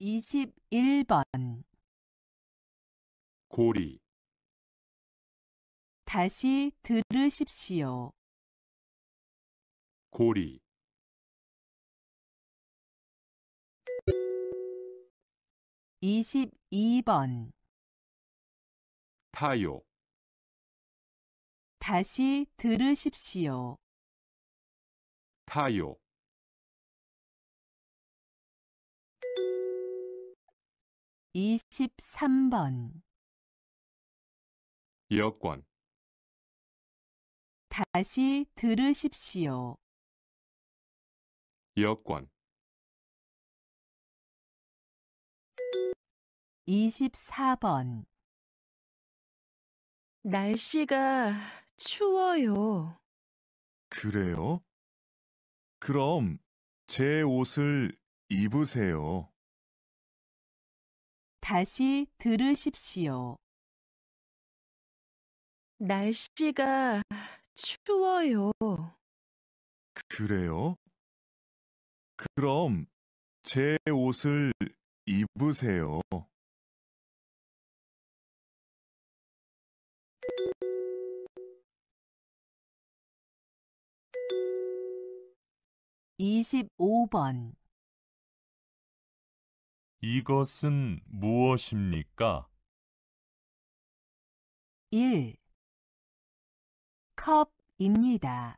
21번 고리, 다시 들으십시오. 고리, 이2이번 타요, 다시 들으십시오. 타요, 23번 여권 다시 들으십시오. 여권 24번 날씨가 추워요. 그래요? 그럼 제 옷을 입으세요. 다시 들으십시오. 날씨가 추워요. 그래요? 그럼 제 옷을 입으세요. 이십번 이것은 무엇입니까? 1. 컵입니다.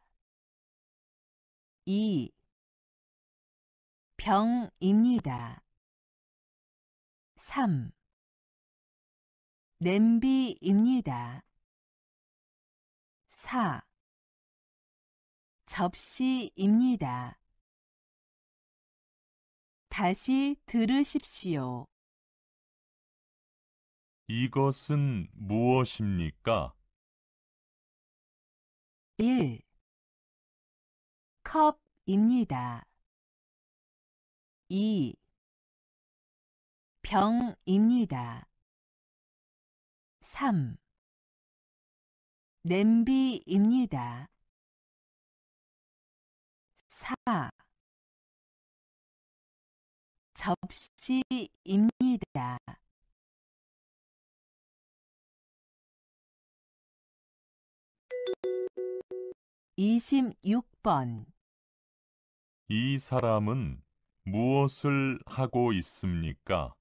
2. 병입니다. 3. 냄비입니다. 4. 접시입니다. 다시 들으십시오. 이것은 무엇입니까? 1. 컵입니다. 2. 병입니다. 3. 냄비입니다. 4. 접시입니다. 이십번이 사람은 무엇을 하고 있습니까?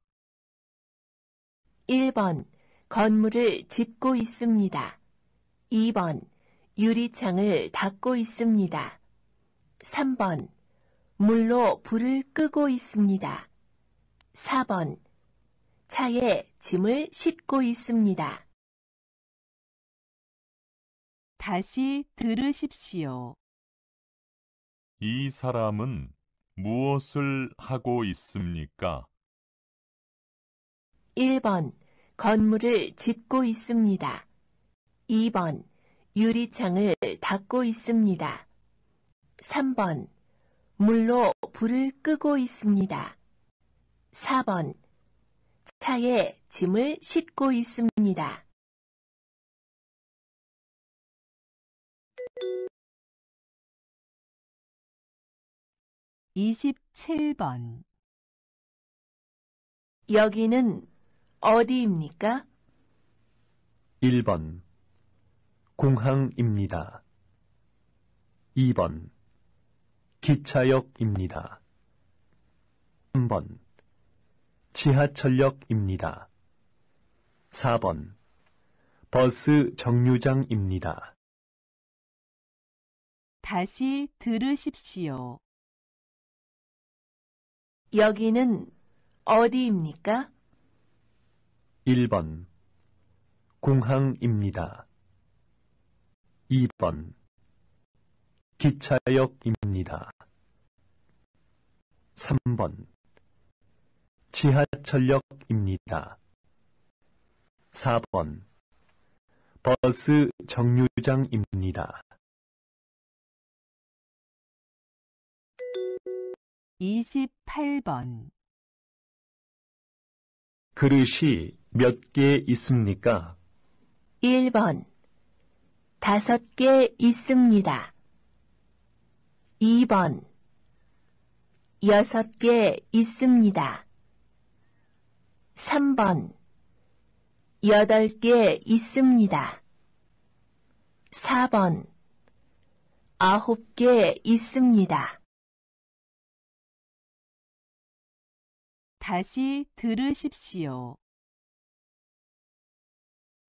1번 건물을 짓고 있습니다. 2번 유리창을 닫고 있습니다. 3번 물로 불을 끄고 있습니다. 4번 차에 짐을 싣고 있습니다. 다시 들으십시오. 이 사람은 무엇을 하고 있습니까? 1번 건물을 짓고 있습니다. 2번 유리창을 닫고 있습니다. 3번 물로 불을 끄고 있습니다. 4번 차에 짐을 싣고 있습니다. 27번 여기는 어디입니까? 1번 공항입니다. 2번 기차역입니다. 3번 지하철역입니다. 4번 버스 정류장입니다. 다시 들으십시오. 여기는 어디입니까? 1번 공항입니다. 2번 기차역입니다. 3번 지하철역입니다. 4번 버스 정류장입니다. 28번 그릇이 몇 개 있습니까? 1번 다섯 개 있습니다. 2번 여섯 개 있습니다. 3번 8개 있습니다. 4번 9개 있습니다. 다시 들으십시오.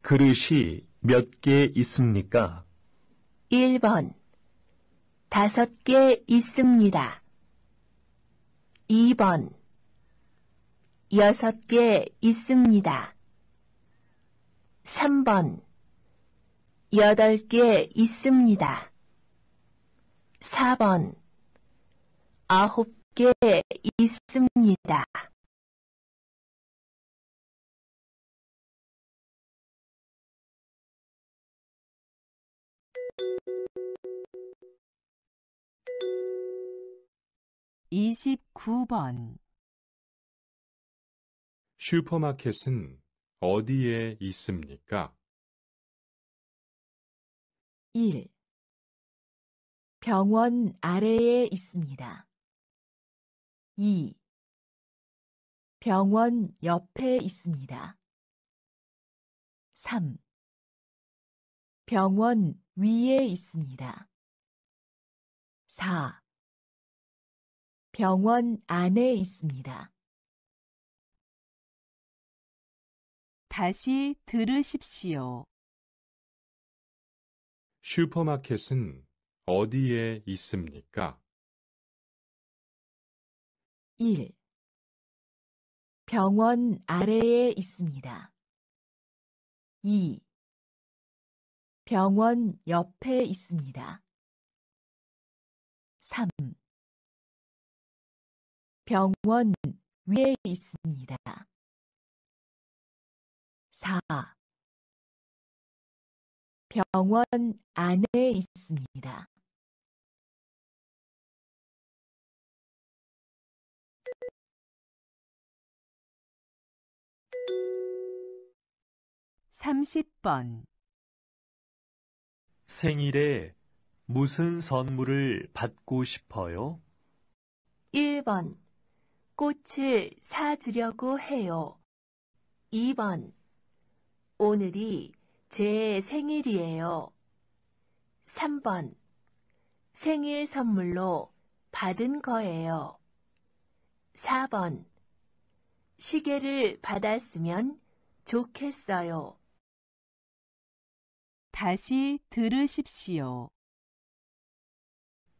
그릇이 몇 개 있습니까? 1번 다섯 개 있습니다. 2번 여섯 개 있습니다. 3번 여덟 개 있습니다. 4번 아홉 개 있습니다. 29번 슈퍼마켓은 어디에 있습니까? 1. 병원 아래에 있습니다. 2. 병원 옆에 있습니다. 3. 병원 위에 있습니다. 4. 병원 안에 있습니다. 다시 들으십시오. 슈퍼마켓은 어디에 있습니까? 1. 병원 아래에 있습니다. 2. 병원 옆에 있습니다. 3. 병원 위에 있습니다. 4. 병원 안에 있습니다. 30번 생일에 무슨 선물을 받고 싶어요? 1번 꽃을 사주려고 해요. 2번 오늘이 제 생일이에요. 3번. 생일 선물로 받은 거예요. 4번. 시계를 받았으면 좋겠어요. 다시 들으십시오.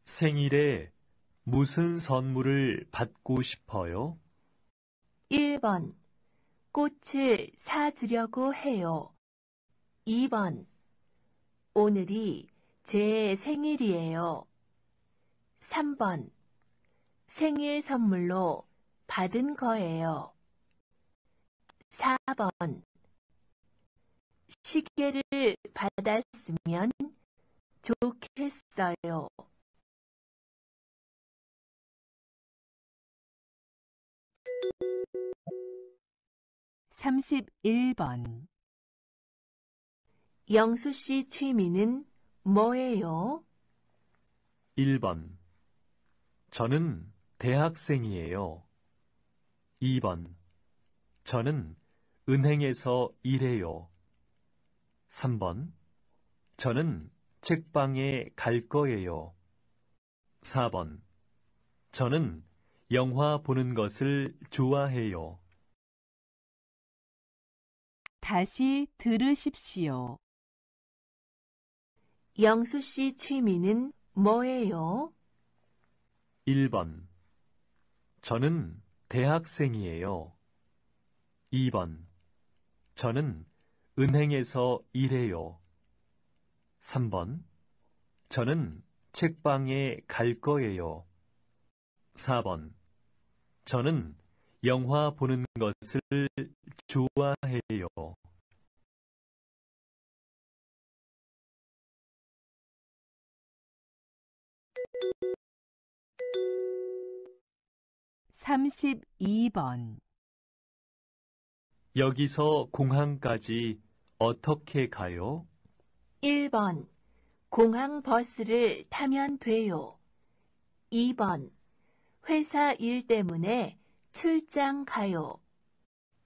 생일에 무슨 선물을 받고 싶어요? 1번. 꽃을 사주려고 해요. 2번. 오늘이 제 생일이에요. 3번. 생일 선물로 받은 거예요. 4번. 시계를 받았으면 좋겠어요. 31번 영수 씨 취미는 뭐예요? 1번 저는 대학생이에요. 2번 저는 은행에서 일해요. 3번 저는 책방에 갈 거예요. 4번 저는 영화 보는 것을 좋아해요. 다시 들으십시오. 영수 씨 취미는 뭐예요? 1번 저는 대학생이에요. 2번 저는 은행에서 일해요. 3번 저는 책방에 갈 거예요. 4번 저는 영화 보는 것을 좋아해요. 삼십번 여기서 공항까지 어떻게 가요? 1번. 공항 버스를 타면 돼요. 2번. 회사 일 때문에 출장 가요.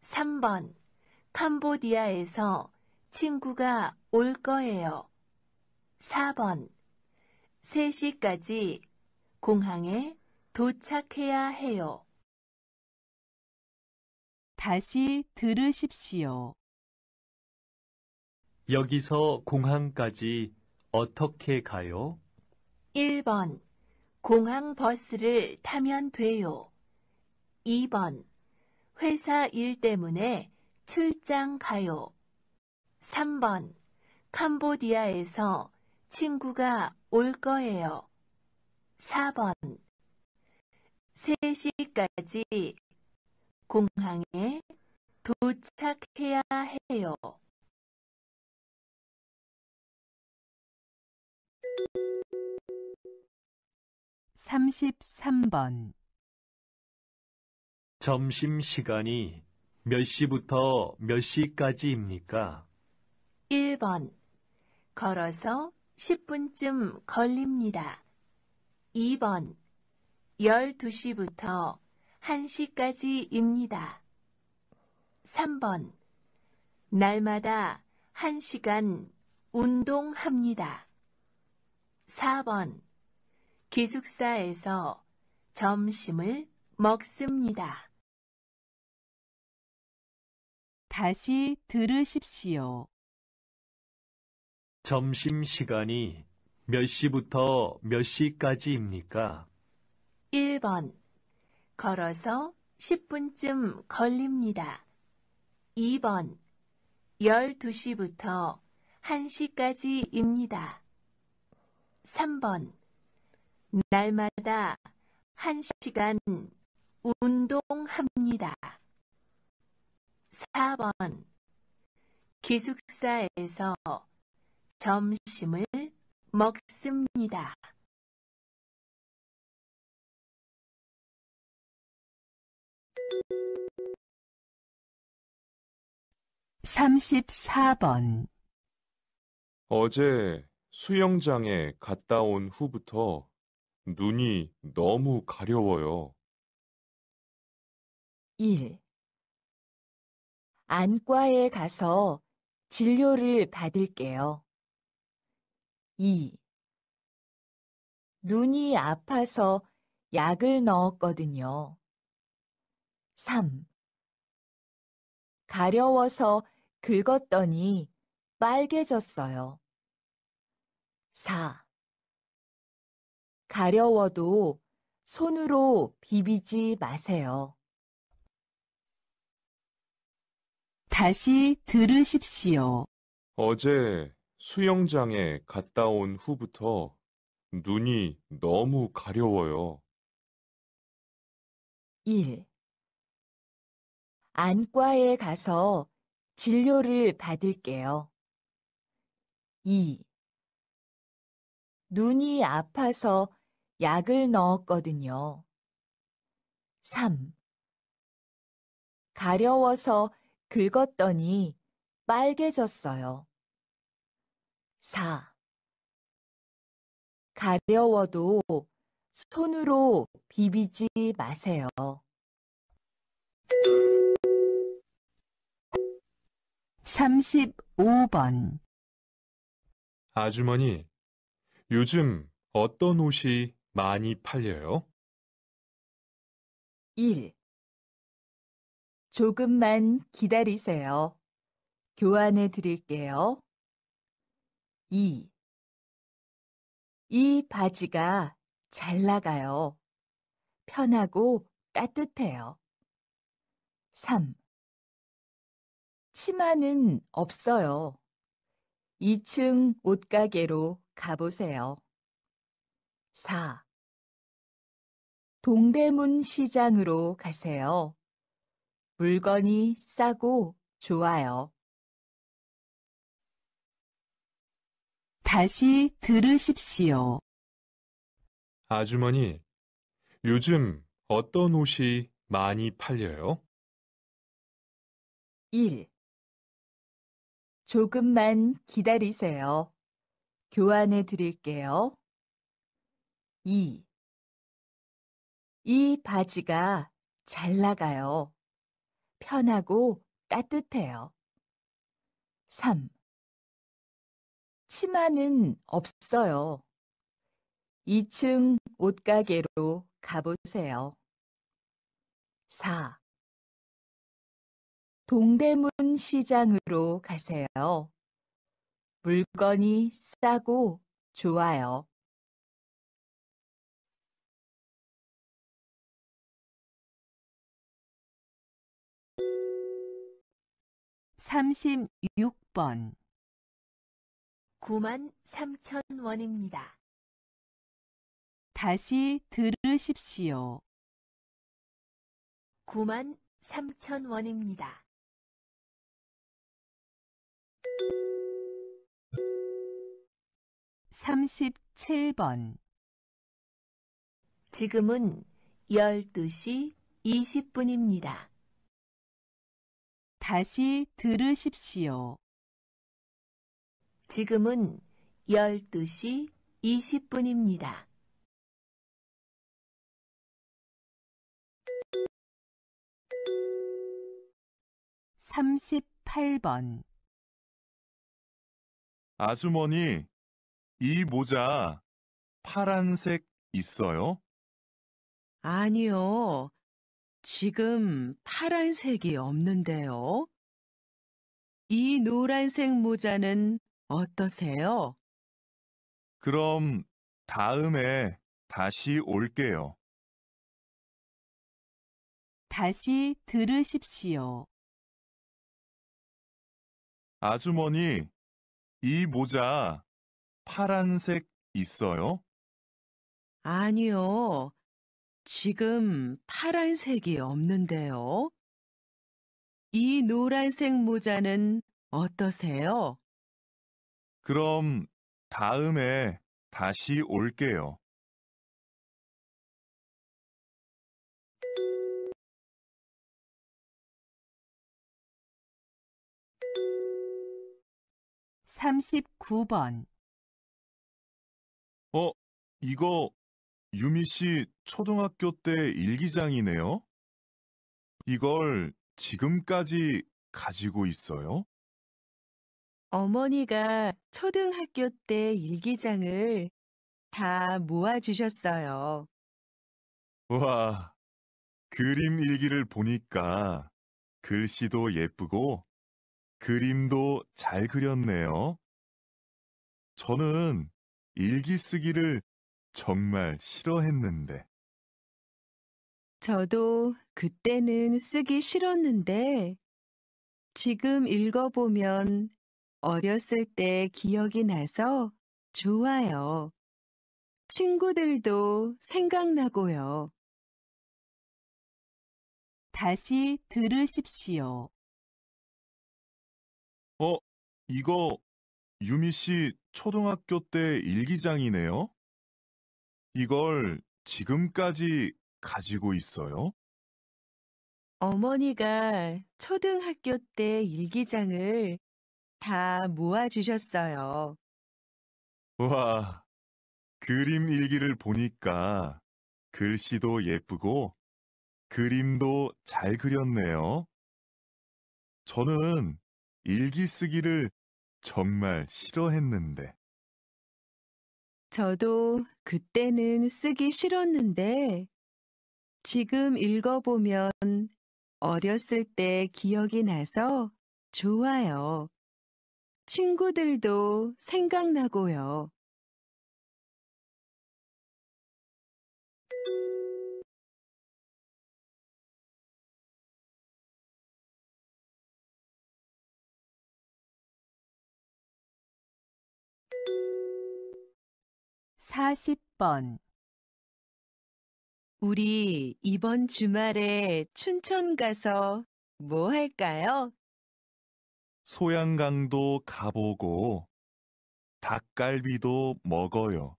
3번. 캄보디아에서 친구가 올 거예요. 4번. 3시까지 공항에 도착해야 해요. 다시 들으십시오. 여기서 공항까지 어떻게 가요? 1번. 공항 버스를 타면 돼요. 2번. 회사 일 때문에 출장 가요. 3번. 캄보디아에서 친구가 올 거예요. 4번. 3시까지 공항에 도착해야 해요. 삼3삼번 점심시간이 몇 시부터 몇 시까지입니까? 1번. 걸어서 10분쯤 걸립니다. 2번. 12시부터 1시까지입니다. 3번. 날마다 1시간 운동합니다. 4번. 기숙사에서 점심을 먹습니다. 다시 들으십시오. 점심시간이 몇 시부터 몇 시까지입니까? 1번. 걸어서 10분쯤 걸립니다. 2번. 12시부터 1시까지입니다. 3번. 날마다 1시간 운동합니다. 4번 기숙사에서 점심을 먹습니다. 34번 어제 수영장에 갔다 온 후부터 눈이 너무 가려워요. 1. 안과에 가서 진료를 받을게요. 2. 눈이 아파서 약을 넣었거든요. 3. 가려워서 긁었더니 빨개졌어요. 4. 가려워도 손으로 비비지 마세요. 다시 들으십시오. 어제 수영장에 갔다 온 후부터 눈이 너무 가려워요. 1. 안과에 가서 진료를 받을게요. 2. 눈이 아파서 약을 넣었거든요. 3. 가려워서 긁었더니 빨개졌어요. 4. 가려워도 손으로 비비지 마세요. 삼십번 아주머니, 요즘 어떤 옷이 많이 팔려요? 일 조금만 기다리세요. 교환해 드릴게요. 2. 이 바지가 잘 나가요. 편하고 따뜻해요. 3. 치마는 없어요. 2층 옷가게로 가보세요. 4. 동대문 시장으로 가세요. 물건이 싸고 좋아요. 다시 들으십시오. 아주머니, 요즘 어떤 옷이 많이 팔려요? 1. 조금만 기다리세요. 교환해 드릴게요. 2. 이 바지가 잘 나가요. 편하고 따뜻해요. 3. 치마는 없어요. 2층 옷가게로 가보세요. 4. 동대문 시장으로 가세요. 물건이 싸고 좋아요. 36번 9만 3천 원입니다. 다시 들으십시오. 9만 3천 원입니다. 3 7번 지금은 1 2시2 0 분입니다 다시 들으십시오. 지금은 12시 20분입니다. 삼십번 아주머니, 이 모자 파란색 있어요? 아니요. 지금 파란색이 없는데요. 이 노란색 모자는 어떠세요? 그럼 다음에 다시 올게요. 다시 들으십시오. 아주머니, 이 모자 파란색 있어요? 아니요. 지금 파란색이 없는데요. 이 노란색 모자는 어떠세요? 그럼 다음에 다시 올게요. 삼십번 어, 이거 유미 씨 초등학교 때 일기장이네요? 이걸 지금까지 가지고 있어요? 어머니가 초등학교 때 일기장을 다 모아주셨어요. 와, 그림 일기를 보니까 글씨도 예쁘고 그림도 잘 그렸네요. 저는 일기 쓰기를 정말 싫어했는데. 저도 그때는 쓰기 싫었는데 지금 읽어보면 어렸을 때 기억이 나서 좋아요. 친구들도 생각나고요. 다시 들으십시오. 어, 이거 유미 씨 초등학교 때 일기장이네요? 이걸 지금까지 가지고 있어요? 어머니가 초등학교 때 일기장을 다 모아주셨어요. 와, 그림 일기를 보니까 글씨도 예쁘고 그림도 잘 그렸네요. 저는 일기 쓰기를 정말 싫어했는데. 저도 그때는 쓰기 싫었는데 지금 읽어보면 어렸을 때 기억이 나서 좋아요. 친구들도 생각나고요. 40번 우리 이번 주말에 춘천 가서 뭐 할까요? 소양강도 가보고 닭갈비도 먹어요.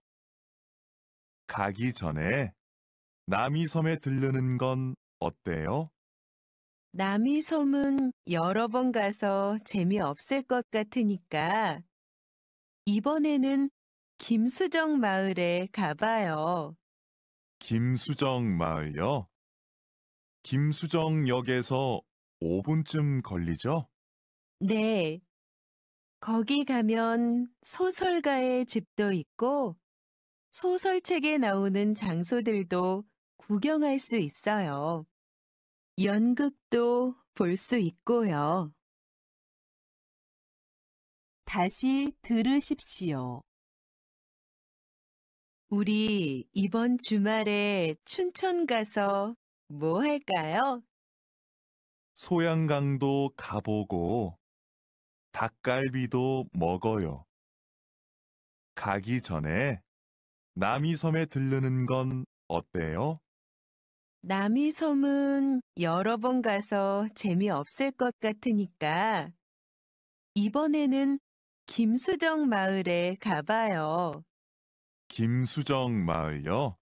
가기 전에 남이섬에 들르는 건 어때요? 남이섬은 여러 번 가서 재미없을 것 같으니까 이번에는 김수정 마을에 가봐요. 김수정 마을요? 김수정역에서 5분쯤 걸리죠? 네. 거기 가면 소설가의 집도 있고 소설책에 나오는 장소들도 구경할 수 있어요. 연극도 볼 수 있고요. 다시 들으십시오. 우리 이번 주말에 춘천 가서 뭐 할까요? 소양강도 가보고 닭갈비도 먹어요. 가기 전에 남이섬에 들르는 건 어때요? 남이섬은 여러 번 가서 재미없을 것 같으니까 이번에는 김수정 마을에 가봐요. 김수정 마을요.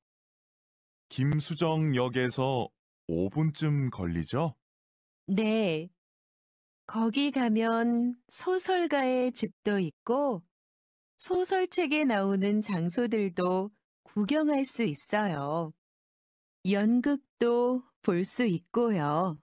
김수정역에서 5분쯤 걸리죠? 네. 거기 가면 소설가의 집도 있고 소설책에 나오는 장소들도 구경할 수 있어요. 연극도 볼 수 있고요.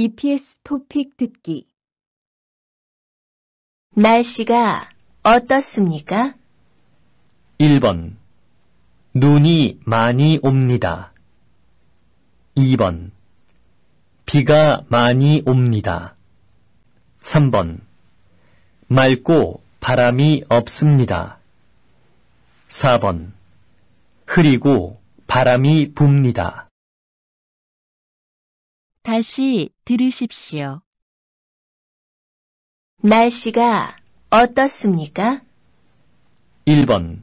EPS 토픽 듣기 날씨가 어떻습니까? 1번 눈이 많이 옵니다. 2번 비가 많이 옵니다. 3번 맑고 바람이 없습니다. 4번 흐리고 바람이 붑니다. 다시 들으십시오. 날씨가 어떻습니까? 1번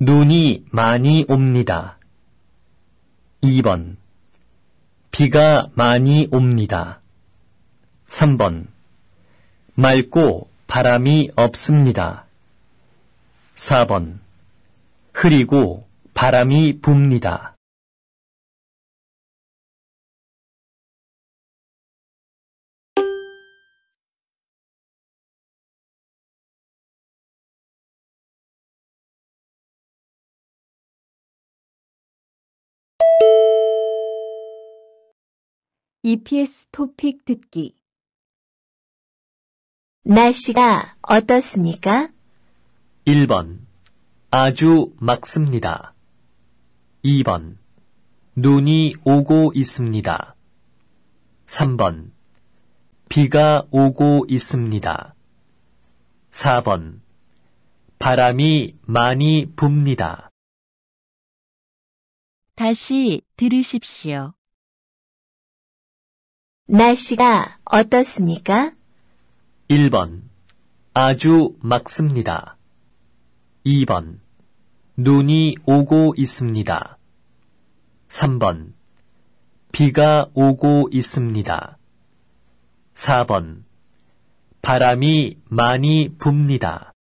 눈이 많이 옵니다. 2번 비가 많이 옵니다. 3번 맑고 바람이 없습니다. 4번 흐리고 바람이 붑니다. EPS 토픽 듣기 날씨가 어떻습니까? 1번 아주 막습니다. 2번 눈이 오고 있습니다. 3번 비가 오고 있습니다. 4번 바람이 많이 붑니다. 다시 들으십시오. 날씨가 어떻습니까? 1번 아주 맑습니다. 2번 눈이 오고 있습니다. 3번 비가 오고 있습니다. 4번 바람이 많이 붑니다.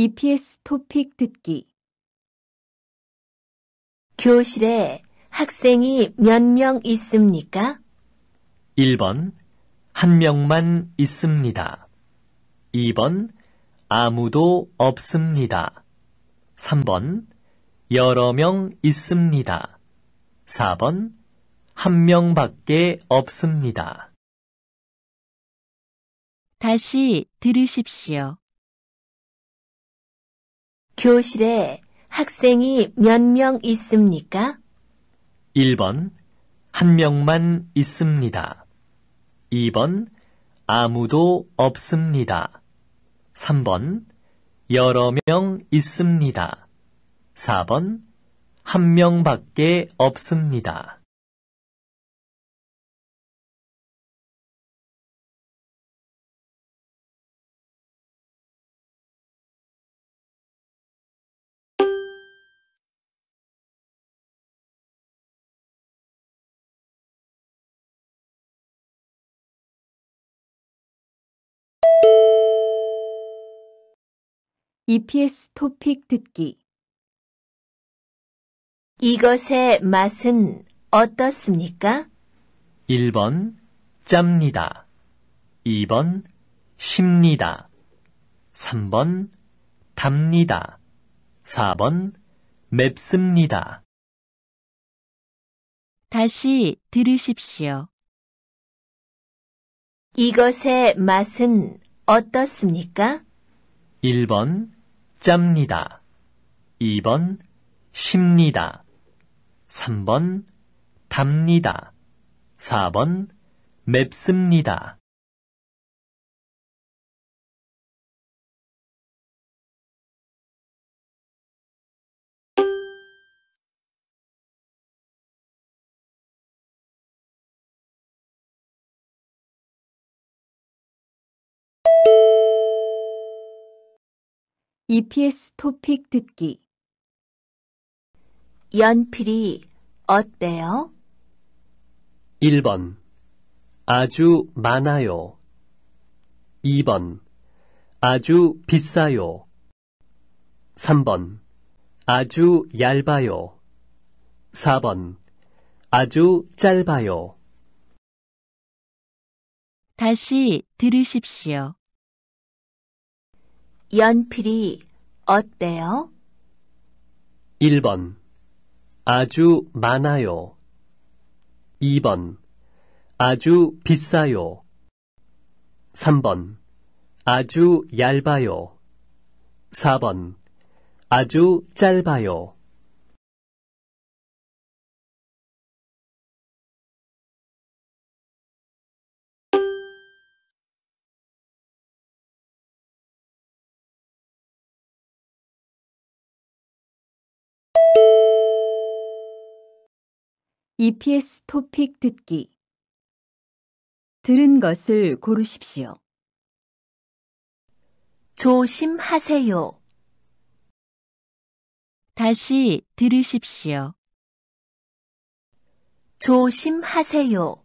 EPS 토픽 듣기 교실에 학생이 몇 명 있습니까? 1번 한 명만 있습니다. 2번 아무도 없습니다. 3번 여러 명 있습니다. 4번 한 명밖에 없습니다. 다시 들으십시오. 교실에 학생이 몇 명 있습니까? 1번 한 명만 있습니다. 2번 아무도 없습니다. 3번 여러 명 있습니다. 4번 한 명밖에 없습니다. EPS 토픽 듣기 이것의 맛은 어떻습니까? 1번 짭니다. 2번 쉽니다. 3번 답니다. 4번 맵습니다. 다시 들으십시오. 이것의 맛은 어떻습니까? 1번 짭니다. 짭니다. 2번 쉽니다. 3번 답니다. 4번 맵습니다. EPS 토픽 듣기 연필이 어때요? 1번 아주 많아요. 2번 아주 비싸요. 3번 아주 얇아요. 4번 아주 짧아요. 다시 들으십시오. 연필이 어때요? 1번 아주 많아요. 2번 아주 비싸요. 3번 아주 얇아요. 4번 아주 짧아요. EPS 토픽 듣기 들은 것을 고르십시오. 조심하세요. 다시 들으십시오. 조심하세요.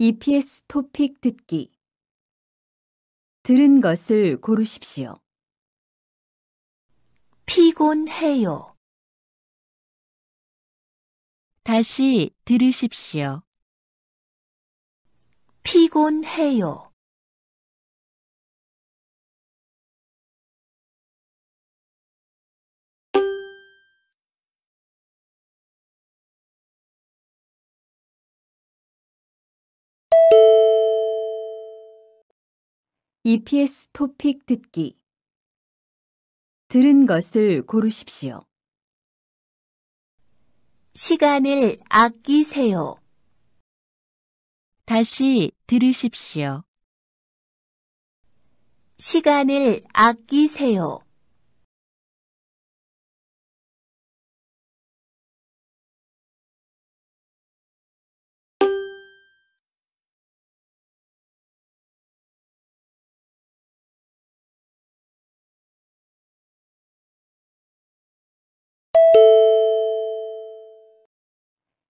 EPS 토픽 듣기 들은 것을 고르십시오. 피곤해요. 다시 들으십시오. 피곤해요. EPS 토픽 듣기 들은 것을 고르십시오. 시간을 아끼세요. 다시 들으십시오. 시간을 아끼세요.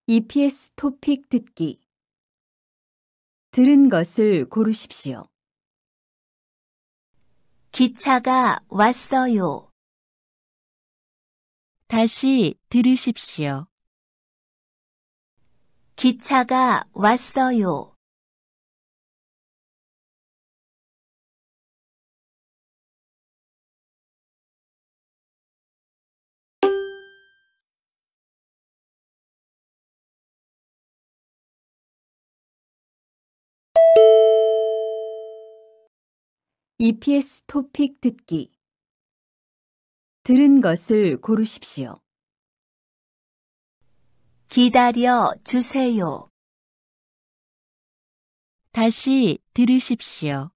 EPS 토픽 듣기 들은 것을 고르십시오. 기차가 왔어요. 다시 들으십시오. 기차가 왔어요. EPS 토픽 듣기 들은 것을 고르십시오. 기다려 주세요. 다시 들으십시오.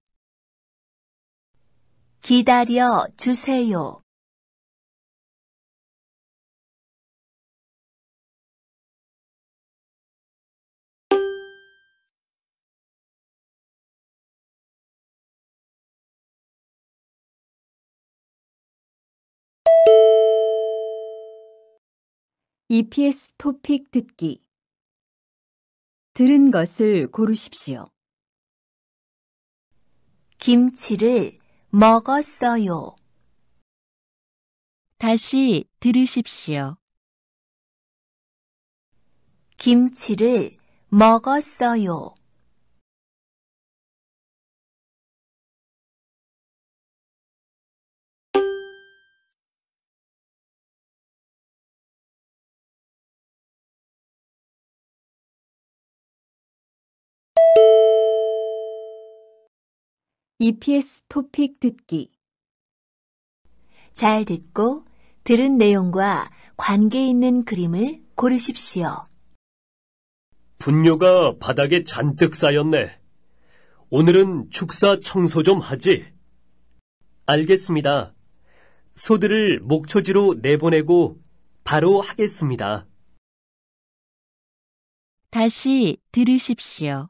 기다려 주세요. EPS 토픽 듣기 들은 것을 고르십시오. 김치를 먹었어요. 다시 들으십시오. 김치를 먹었어요. EPS 토픽 듣기 잘 듣고 들은 내용과 관계 있는 그림을 고르십시오. 분뇨가 바닥에 잔뜩 쌓였네. 오늘은 축사 청소 좀 하지. 알겠습니다. 소들을 목초지로 내보내고 바로 하겠습니다. 다시 들으십시오.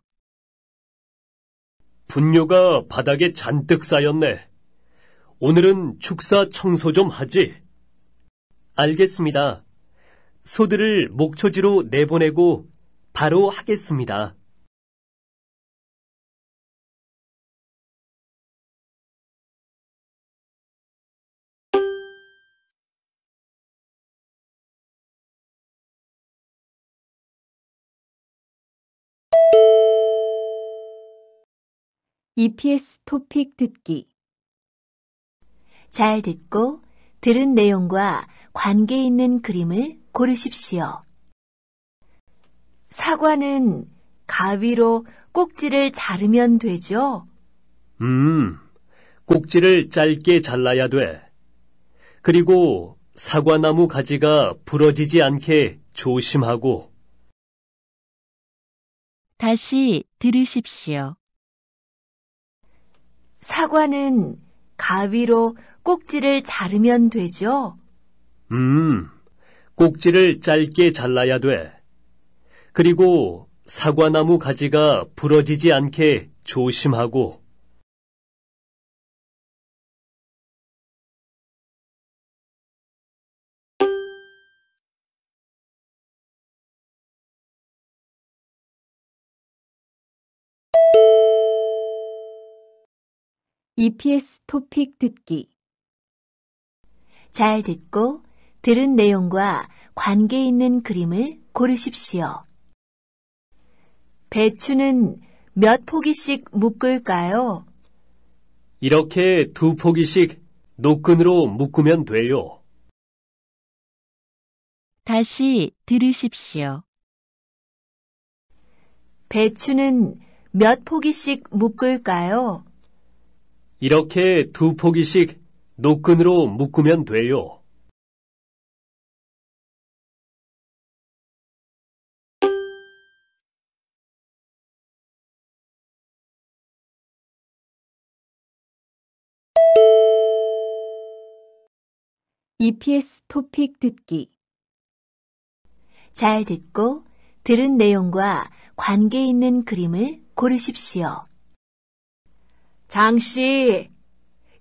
분뇨가 바닥에 잔뜩 쌓였네. 오늘은 축사 청소 좀 하지. 알겠습니다. 소들을 목초지로 내보내고 바로 하겠습니다. EPS 토픽 듣기 잘 듣고 들은 내용과 관계 있는 그림을 고르십시오. 사과는 가위로 꼭지를 자르면 되죠? 음, 꼭지를 짧게 잘라야 돼. 그리고 사과나무 가지가 부러지지 않게 조심하고. 다시 들으십시오. 사과는 가위로 꼭지를 자르면 되죠? 음, 꼭지를 짧게 잘라야 돼. 그리고 사과나무 가지가 부러지지 않게 조심하고 EPS 토픽 듣기 잘 듣고 들은 내용과 관계 있는 그림을 고르십시오. 배추는 몇 포기씩 묶을까요? 이렇게 두 포기씩 노끈으로 묶으면 돼요. 다시 들으십시오. 배추는 몇 포기씩 묶을까요? 이렇게 두 포기씩 노끈으로 묶으면 돼요. EPS 토픽 듣기 잘 듣고 들은 내용과 관계 있는 그림을 고르십시오. 장 씨,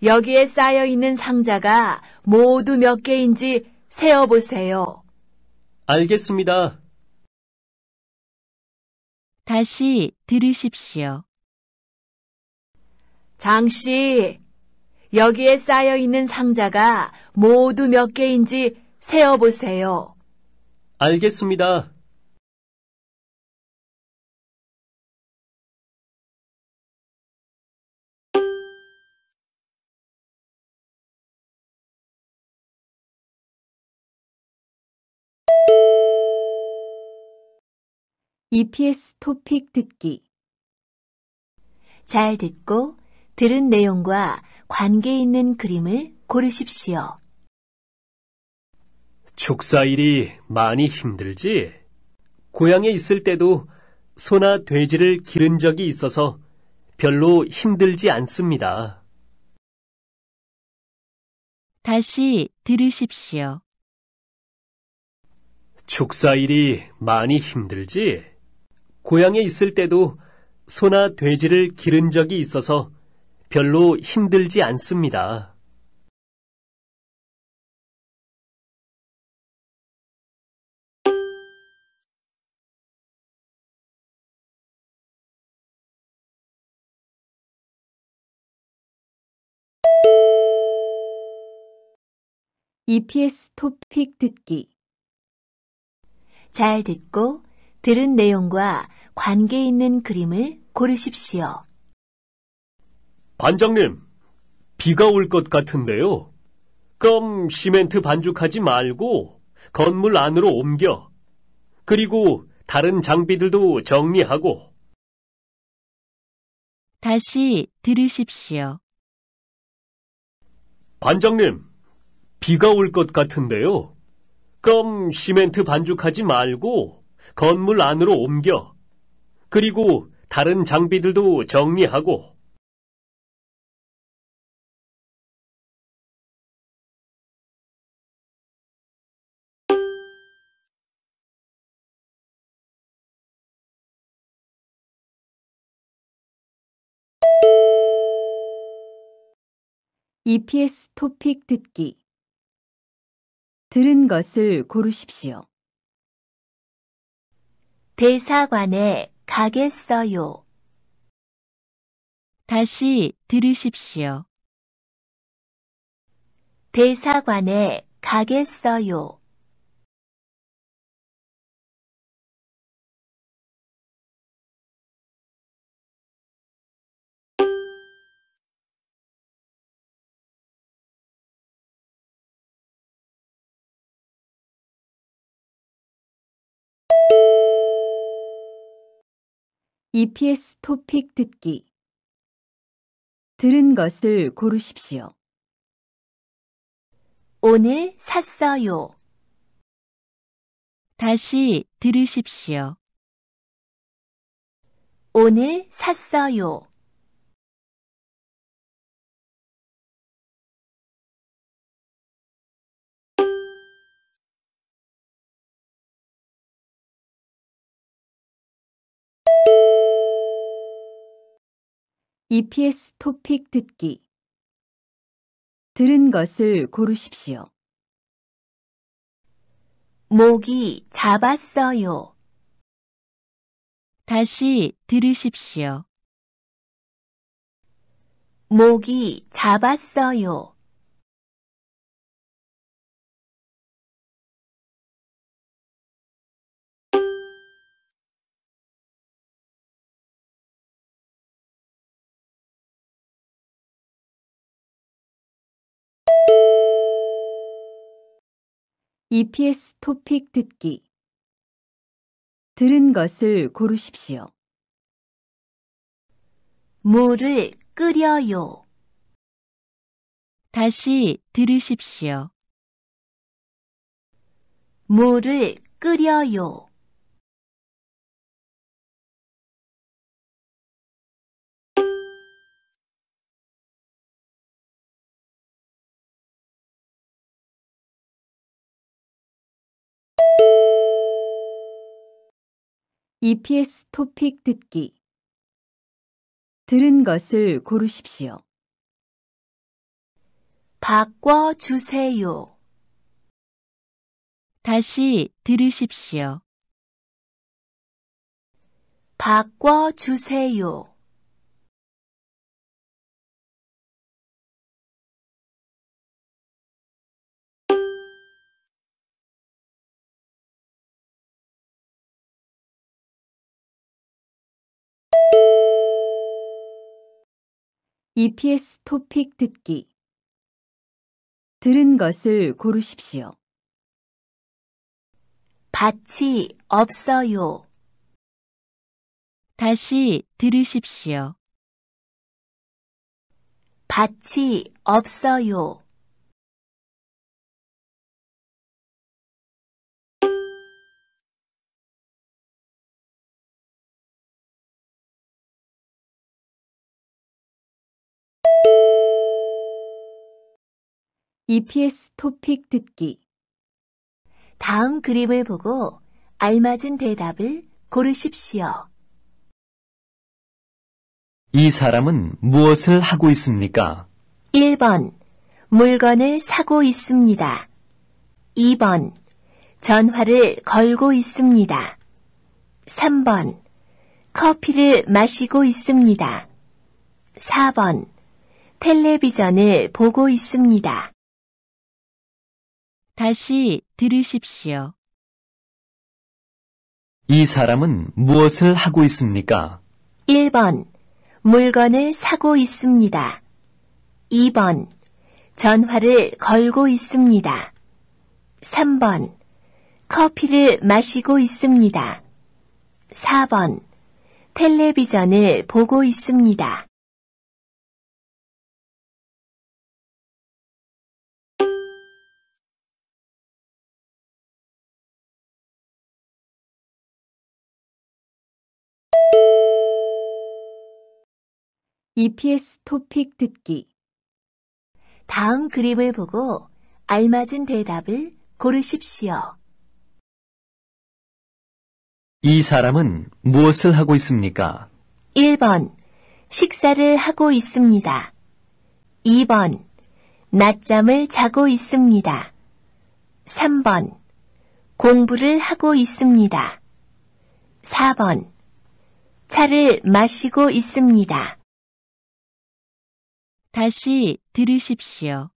여기에 쌓여 있는 상자가 모두 몇 개인지 세어보세요. 알겠습니다. 다시 들으십시오. 장 씨, 여기에 쌓여 있는 상자가 모두 몇 개인지 세어보세요. 알겠습니다. EPS 토픽 듣기 잘 듣고 들은 내용과 관계 있는 그림을 고르십시오. 축사 일이 많이 힘들지? 고향에 있을 때도 소나 돼지를 기른 적이 있어서 별로 힘들지 않습니다. 다시 들으십시오. 축사 일이 많이 힘들지? 고향에 있을 때도 소나 돼지를 기른 적이 있어서 별로 힘들지 않습니다. EPS 토픽 듣기 잘 듣고 들은 내용과 관계 있는 그림을 고르십시오. 반장님, 비가 올 것 같은데요. 그럼 시멘트 반죽하지 말고 건물 안으로 옮겨. 그리고 다른 장비들도 정리하고. 다시 들으십시오. 반장님, 비가 올 것 같은데요. 그럼 시멘트 반죽하지 말고 건물 안으로 옮겨 그리고 다른 장비들도 정리하고 EPS 토픽 듣기 들은 것을 고르십시오. 대사관에 가겠어요. 다시 들으십시오. 대사관에 가겠어요. EPS 토픽 듣기 들은 것을 고르십시오. 오늘 샀어요. 다시 들으십시오. 오늘 샀어요. EPS 토픽 듣기 들은 것을 고르십시오. 목이 잡았어요. 다시 들으십시오. 목이 잡았어요. EPS 토픽 듣기 들은 것을 고르십시오. 물을 끓여요. 다시 들으십시오. 물을 끓여요. EPS 토픽 듣기 들은 것을 고르십시오. 바꿔 주세요. 다시 들으십시오. 바꿔 주세요. EPS 토픽 듣기 들은 것을 고르십시오. 밭이 없어요. 다시 들으십시오. 밭이 없어요. EPS 토픽 듣기 다음 그림을 보고 알맞은 대답을 고르십시오. 이 사람은 무엇을 하고 있습니까? 1번. 물건을 사고 있습니다. 2번. 전화를 걸고 있습니다. 3번. 커피를 마시고 있습니다. 4번. 텔레비전을 보고 있습니다. 다시 들으십시오. 이 사람은 무엇을 하고 있습니까? 1번. 물건을 사고 있습니다. 2번. 전화를 걸고 있습니다. 3번. 커피를 마시고 있습니다. 4번. 텔레비전을 보고 있습니다. EPS 토픽 듣기 다음 그림을 보고 알맞은 대답을 고르십시오. 이 사람은 무엇을 하고 있습니까? 1번. 식사를 하고 있습니다. 2번. 낮잠을 자고 있습니다. 3번. 공부를 하고 있습니다. 4번. 차를 마시고 있습니다. 다시 들으십시오.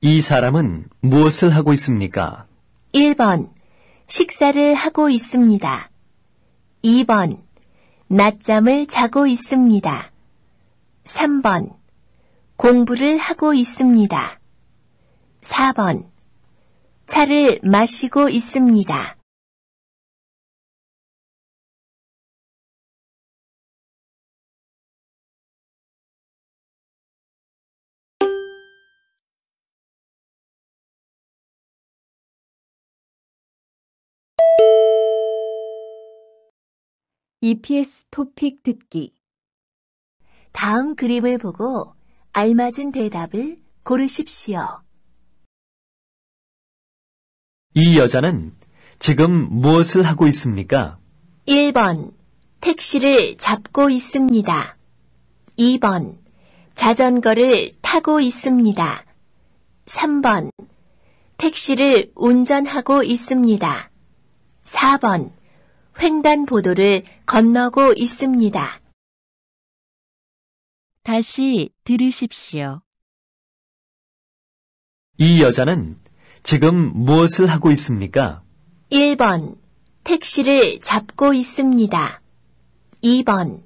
이 사람은 무엇을 하고 있습니까? 1번. 식사를 하고 있습니다. 2번. 낮잠을 자고 있습니다. 3번. 공부를 하고 있습니다. 4번. 차를 마시고 있습니다. EPS 토픽 듣기 다음 그림을 보고 알맞은 대답을 고르십시오. 이 여자는 지금 무엇을 하고 있습니까? 1번 택시를 잡고 있습니다. 2번 자전거를 타고 있습니다. 3번 택시를 운전하고 있습니다. 4번 횡단보도를 건너고 있습니다. 다시 들으십시오. 이 여자는 지금 무엇을 하고 있습니까? 1번. 택시를 잡고 있습니다. 2번.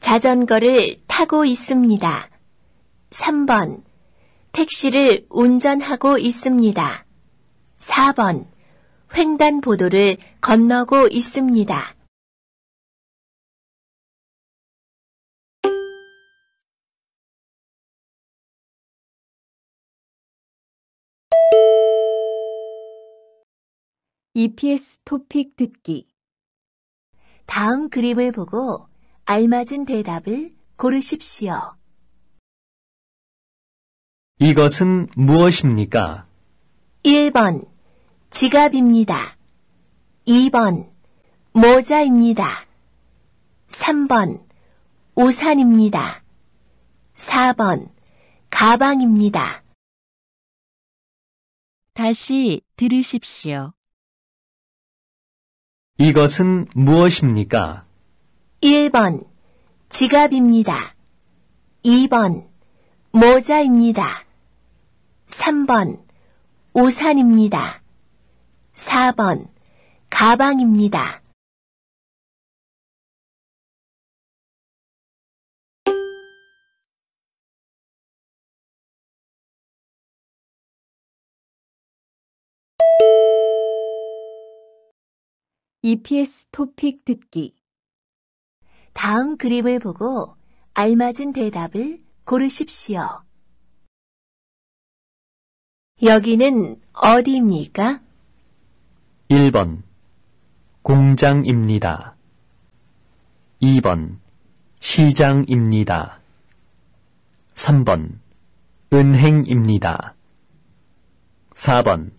자전거를 타고 있습니다. 3번. 택시를 운전하고 있습니다. 4번. 횡단보도를 건너고 있습니다. EPS 토픽 듣기 다음 그림을 보고 알맞은 대답을 고르십시오. 이것은 무엇입니까? 1번 지갑입니다. 2번 모자입니다. 3번 우산입니다. 4번 가방입니다. 다시 들으십시오. 이것은 무엇입니까? 1번 지갑입니다. 2번 모자입니다. 3번 우산입니다. 4번 가방입니다. e p s 토픽 듣기 다음 그림을 보고 알맞은 대답을 고르십시오. 여기는 어디입니까? 1번 공장입니다. 2번 시장입니다. 3번 은행입니다. 4번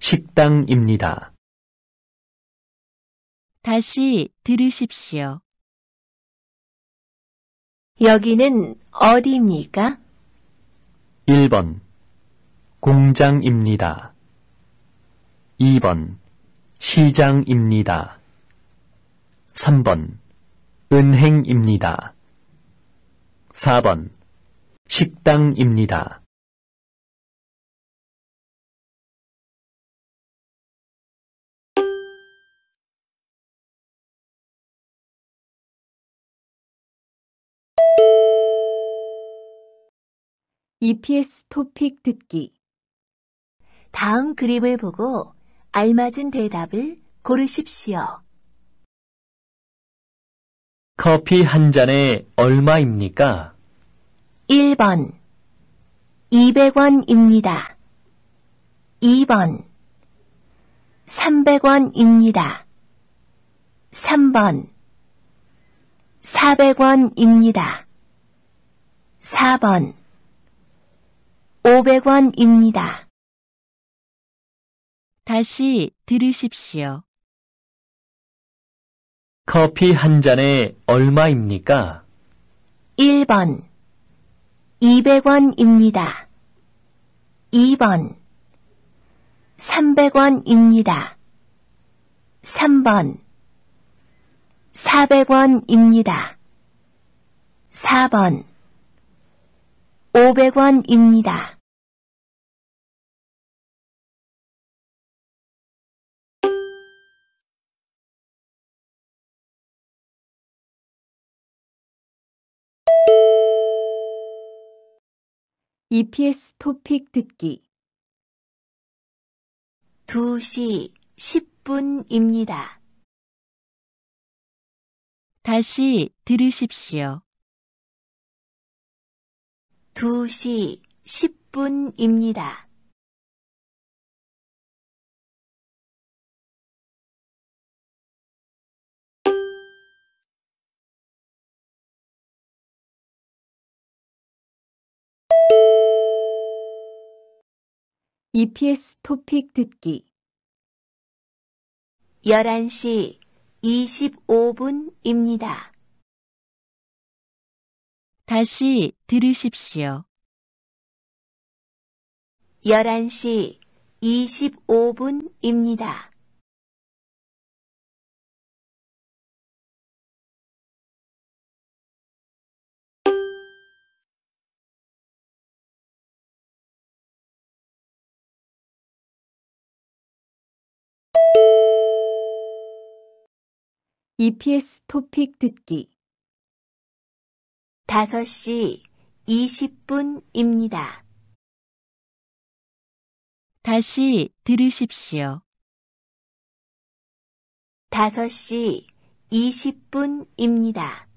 식당입니다. 다시 들으십시오. 여기는 어디입니까? 1번 공장입니다. 2번 시장입니다. 3번 은행입니다. 4번 식당입니다. 2PS e 토픽 듣기 다음 그림을 보고 알맞은 대답을 고르십시오. 커피 한 잔에 얼마입니까? 1번 200원입니다. 2번 300원입니다. 3번 400원입니다. 4번 500원입니다. 다시 들으십시오. 커피 한 잔에 얼마입니까? 1번 200원입니다. 2번 300원입니다. 3번 400원입니다. 4번 500원입니다. EPS 토픽 듣기 2시 10분입니다. 다시 들으십시오. 2시 10분입니다. EPS 토픽 듣기 11시 25분입니다. 다시 들으십시오. 11시 25분입니다. EPS 토픽 듣기 5시 20분입니다. 다시 들으십시오. 5시 20분입니다.